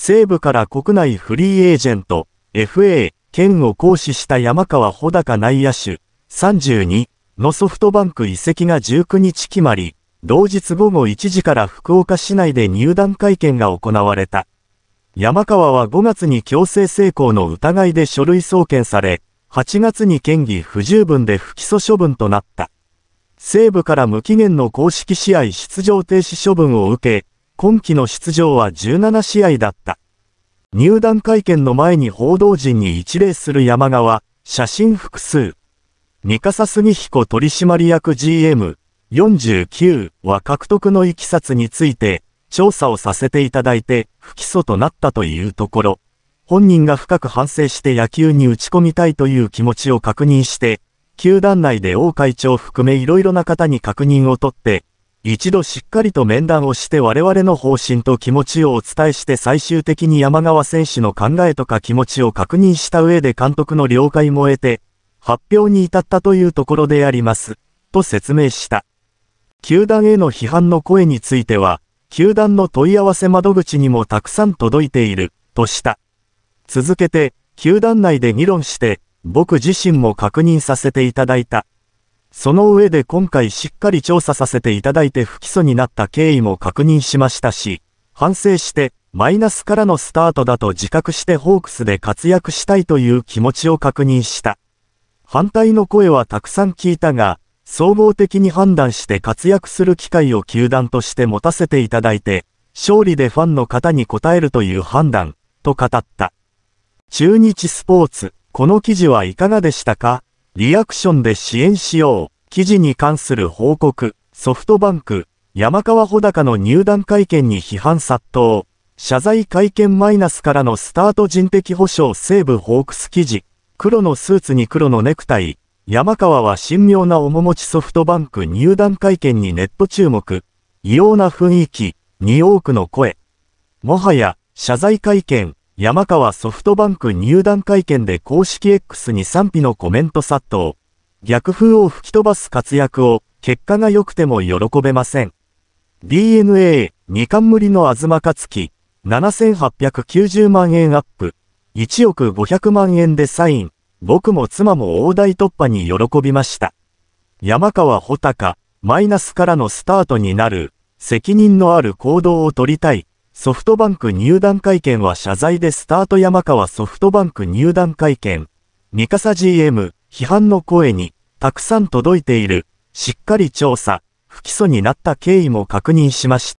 西部から国内フリーエージェント、FA、県を行使した山川穂高内野手、32のソフトバンク移籍が19日決まり、同日午後1時から福岡市内で入団会見が行われた。山川は5月に強制成功の疑いで書類送検され、8月に県議不十分で不起訴処分となった。西部から無期限の公式試合出場停止処分を受け、今季の出場は17試合だった。入団会見の前に報道陣に一礼する山川、写真複数。三笠杉彦取締役 GM49 は獲得のいきさつについて調査をさせていただいて不起訴となったというところ、本人が深く反省して野球に打ち込みたいという気持ちを確認して、球団内で王会長含め色々な方に確認を取って、一度しっかりと面談をして我々の方針と気持ちをお伝えして最終的に山川選手の考えとか気持ちを確認した上で監督の了解も得て、発表に至ったというところであります、と説明した。球団への批判の声については、球団の問い合わせ窓口にもたくさん届いている、とした。続けて、球団内で議論して、僕自身も確認させていただいた。その上で今回しっかり調査させていただいて不起訴になった経緯も確認しましたし、反省して、マイナスからのスタートだと自覚してホークスで活躍したいという気持ちを確認した。反対の声はたくさん聞いたが、総合的に判断して活躍する機会を球団として持たせていただいて、勝利でファンの方に応えるという判断、と語った。中日スポーツ、この記事はいかがでしたかリアクションで支援しよう。記事に関する報告。ソフトバンク、山川穂高の入団会見に批判殺到。謝罪会見マイナスからのスタート人的保障西部ホークス記事。黒のスーツに黒のネクタイ。山川は神妙な面持ちソフトバンク入団会見にネット注目。異様な雰囲気、に多くの声。もはや、謝罪会見、山川ソフトバンク入団会見で公式 X に賛否のコメント殺到。逆風を吹き飛ばす活躍を、結果が良くても喜べません。DNA、2冠無理の東勝き7890万円アップ、1億500万円でサイン、僕も妻も大台突破に喜びました。山川穂高、マイナスからのスタートになる、責任のある行動を取りたい。ソフトバンク入団会見は謝罪でスタート山川ソフトバンク入団会見。三笠 GM、批判の声に、たくさん届いている、しっかり調査、不起訴になった経緯も確認しました。